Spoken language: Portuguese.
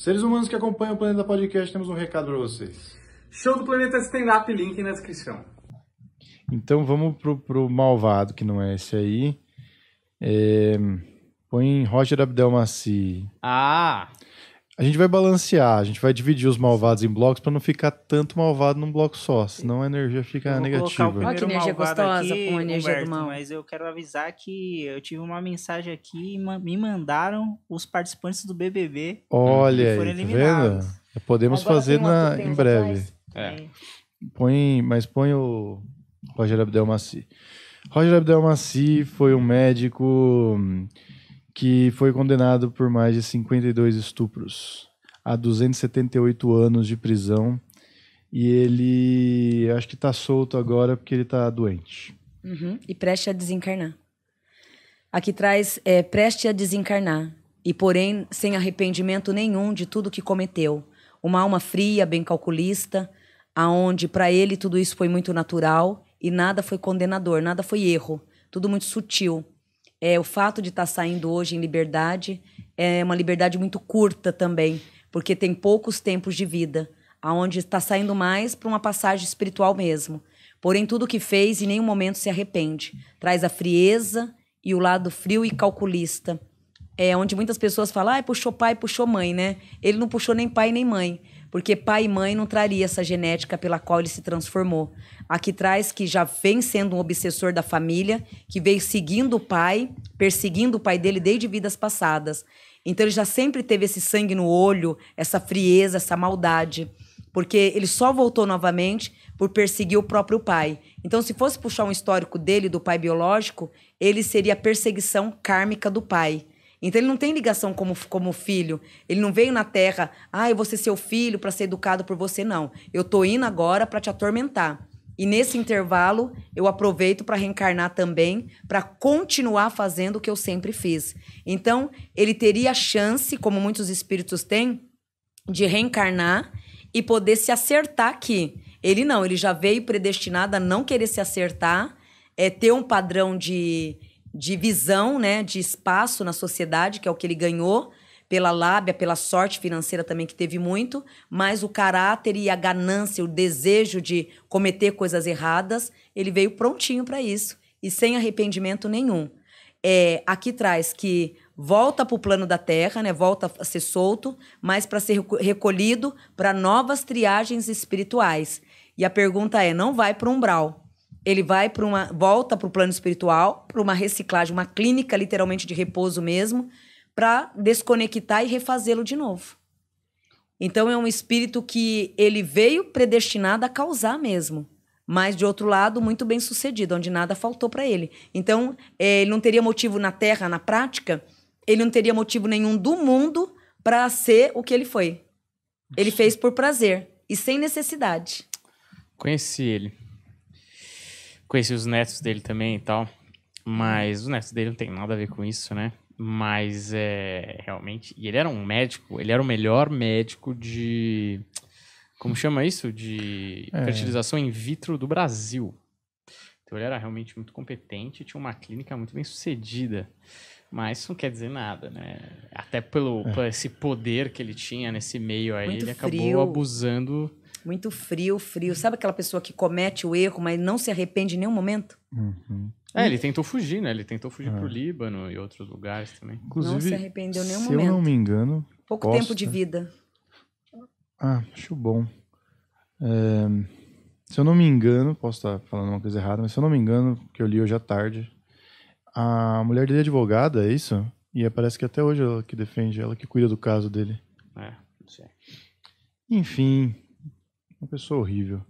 Seres humanos que acompanham o Planeta Podcast, temos um recado para vocês. Show do Planeta Stand Up, link na descrição. Então vamos pro, pro malvado, que não é esse aí. É... Põe Roger Abdelmaci. Ah! A gente vai balancear, a gente vai dividir os malvados em blocos para não ficar tanto malvado num bloco só, senão a energia fica negativa. Olha que energia gostosa aqui, com a energia Humberto, do mal. Mas eu quero avisar que eu tive uma mensagem aqui e me mandaram os participantes do BBB Olha que foram aí, tá eliminados. Tá Podemos Agora fazer na, em breve. É. é. Põe, mas põe o Roger Abdelmaci. Roger Abdelmaci foi um médico que foi condenado por mais de 52 estupros a 278 anos de prisão. E ele acho que está solto agora porque ele está doente. Uhum. E preste a desencarnar. Aqui traz é, preste a desencarnar, e porém sem arrependimento nenhum de tudo que cometeu. Uma alma fria, bem calculista, aonde para ele tudo isso foi muito natural e nada foi condenador, nada foi erro, tudo muito sutil. É, o fato de estar tá saindo hoje em liberdade é uma liberdade muito curta também, porque tem poucos tempos de vida, aonde está saindo mais para uma passagem espiritual mesmo. Porém, tudo o que fez em nenhum momento se arrepende. Traz a frieza e o lado frio e calculista. É onde muitas pessoas falam, ah, puxou pai, puxou mãe, né? Ele não puxou nem pai nem mãe. Porque pai e mãe não traria essa genética pela qual ele se transformou. Aqui traz que já vem sendo um obsessor da família, que veio seguindo o pai, perseguindo o pai dele desde vidas passadas. Então ele já sempre teve esse sangue no olho, essa frieza, essa maldade. Porque ele só voltou novamente por perseguir o próprio pai. Então, se fosse puxar um histórico dele, do pai biológico, ele seria a perseguição kármica do pai. Então ele não tem ligação como, como filho. Ele não veio na terra, ah, eu vou ser seu filho para ser educado por você, não. Eu tô indo agora para te atormentar. E nesse intervalo, eu aproveito para reencarnar também, para continuar fazendo o que eu sempre fiz. Então, ele teria a chance, como muitos espíritos têm, de reencarnar e poder se acertar aqui. Ele não, ele já veio predestinado a não querer se acertar, é ter um padrão de de visão, né, de espaço na sociedade, que é o que ele ganhou pela lábia, pela sorte financeira também que teve muito, mas o caráter e a ganância, o desejo de cometer coisas erradas, ele veio prontinho para isso e sem arrependimento nenhum. É, aqui traz que volta para o plano da terra, né? Volta a ser solto, mas para ser recolhido para novas triagens espirituais. E a pergunta é: não vai para o umbral? ele vai para uma volta para o plano espiritual, para uma reciclagem, uma clínica literalmente de repouso mesmo, para desconectar e refazê-lo de novo. Então é um espírito que ele veio predestinado a causar mesmo, mas de outro lado muito bem sucedido, onde nada faltou para ele. Então é, ele não teria motivo na Terra, na prática, ele não teria motivo nenhum do mundo para ser o que ele foi. Ele fez por prazer e sem necessidade. Conheci ele. Conheci os netos dele também e tal. Mas os netos dele não tem nada a ver com isso, né? Mas é realmente. E ele era um médico, ele era o melhor médico de. Como chama isso? De é. fertilização in vitro do Brasil. Então ele era realmente muito competente, tinha uma clínica muito bem sucedida. Mas isso não quer dizer nada, né? Até pelo é. esse poder que ele tinha nesse meio aí, muito ele acabou abusando muito frio, frio. Sabe aquela pessoa que comete o erro, mas não se arrepende em nenhum momento? Uhum. É, ele tentou fugir, né? Ele tentou fugir é. pro Líbano e outros lugares também. Inclusive, não se arrependeu em nenhum se momento. Se eu não me engano. Pouco posta. tempo de vida. Ah, acho bom. É, se eu não me engano, posso estar falando uma coisa errada, mas se eu não me engano, que eu li hoje à tarde, a mulher dele é advogada, é isso? E parece que até hoje ela que defende, ela que cuida do caso dele. É, não sei. Enfim, uma pessoa horrível.